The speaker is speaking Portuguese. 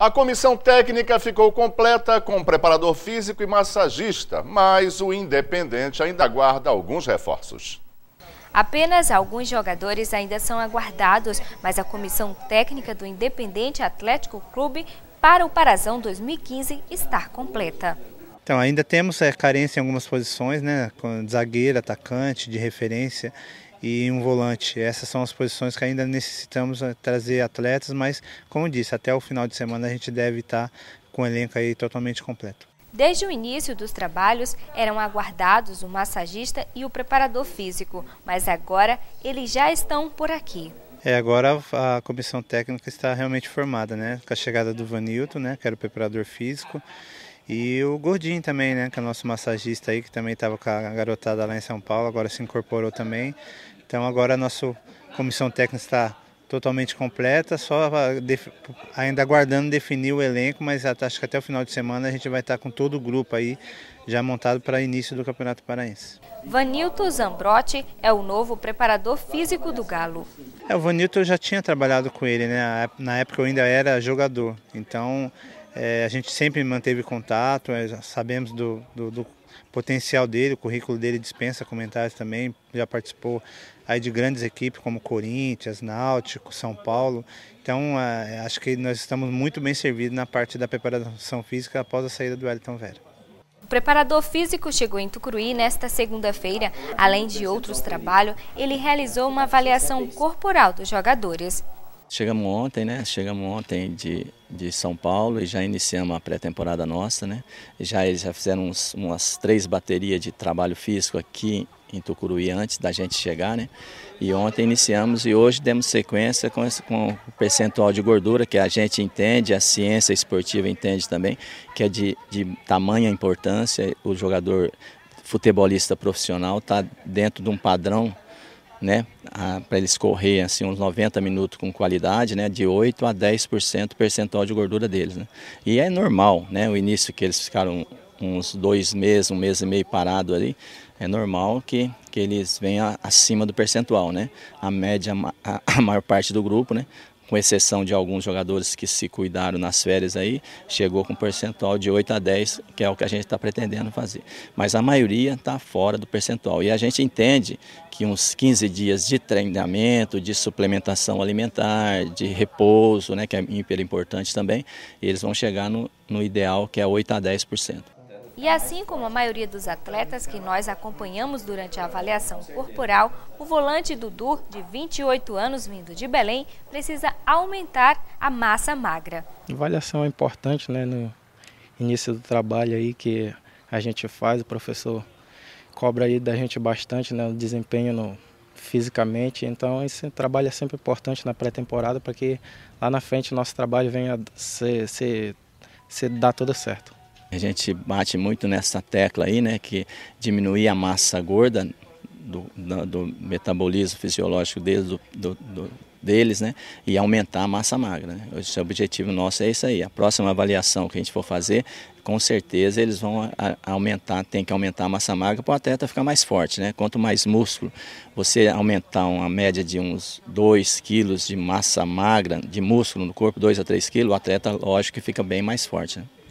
A comissão técnica ficou completa com preparador físico e massagista, mas o Independente ainda aguarda alguns reforços. Apenas alguns jogadores ainda são aguardados, mas a comissão técnica do Independente Atlético Clube para o Parazão 2015 está completa. Então, ainda temos é, carência em algumas posições, né? com Zagueiro, atacante, de referência e um volante. Essas são as posições que ainda necessitamos eh, trazer atletas, mas como disse, até o final de semana a gente deve estar tá com o elenco aí totalmente completo. Desde o início dos trabalhos, eram aguardados o massagista e o preparador físico, mas agora eles já estão por aqui. É, agora a comissão técnica está realmente formada, né? Com a chegada do Vanilton, né, que era o preparador físico, e o Gordinho também, né? Que é o nosso massagista aí, que também estava com a garotada lá em São Paulo, agora se incorporou também. Então agora a nossa comissão técnica está totalmente completa, só ainda aguardando definir o elenco, mas acho que até o final de semana a gente vai estar tá com todo o grupo aí já montado para início do Campeonato Paraense. Vanilton Zambrotti é o novo preparador físico do Galo. É, o Vanilton eu já tinha trabalhado com ele, né? Na época eu ainda era jogador, então é, a gente sempre manteve contato, é, sabemos do, do, do, potencial dele, o currículo dele dispensa comentários também, já participou aí de grandes equipes como Corinthians, Náutico, São Paulo. Então é, acho que nós estamos muito bem servidos na parte da preparação física após a saída do Elton Vera. O preparador físico chegou em Tucuruí nesta segunda-feira. Além de outros trabalhos, ele realizou uma avaliação corporal dos jogadores. Chegamos ontem, né? Chegamos ontem de, de São Paulo e já iniciamos a pré-temporada nossa, né? Já eles já fizeram uns, umas três baterias de trabalho físico aqui em Tucuruí antes da gente chegar, né? E ontem iniciamos e hoje demos sequência com, esse, com o percentual de gordura que a gente entende, a ciência esportiva entende também, que é de, de tamanha importância. O jogador futebolista profissional está dentro de um padrão né, para eles correr assim, uns 90 minutos com qualidade, né, de 8 a 10% percentual de gordura deles. Né. E é normal, né, o início que eles ficaram uns dois meses, um mês e meio parado ali, é normal que, que eles venham acima do percentual, né? A média, a, a maior parte do grupo, né? com exceção de alguns jogadores que se cuidaram nas férias aí, chegou com um percentual de 8 a 10, que é o que a gente está pretendendo fazer. Mas a maioria está fora do percentual. E a gente entende que uns 15 dias de treinamento, de suplementação alimentar, de repouso, né, que é hiper importante também, eles vão chegar no, no ideal que é 8 a 10%. E assim como a maioria dos atletas que nós acompanhamos durante a avaliação corporal, o volante Dudu, de 28 anos, vindo de Belém, precisa aumentar a massa magra. A avaliação é importante né, no início do trabalho aí que a gente faz, o professor cobra aí da gente bastante né, o desempenho no, fisicamente. Então, esse trabalho é sempre importante na pré-temporada para que lá na frente nosso trabalho venha se, se, se dar tudo certo. A gente bate muito nessa tecla aí, né, que diminuir a massa gorda do, do metabolismo fisiológico deles, do, do, deles, né, e aumentar a massa magra. Né? Esse é o objetivo nosso é isso aí. A próxima avaliação que a gente for fazer, com certeza eles vão aumentar, tem que aumentar a massa magra para o atleta ficar mais forte, né? Quanto mais músculo, você aumentar uma média de uns 2 quilos de massa magra, de músculo no corpo, 2 a 3 quilos, o atleta, lógico, que fica bem mais forte, né?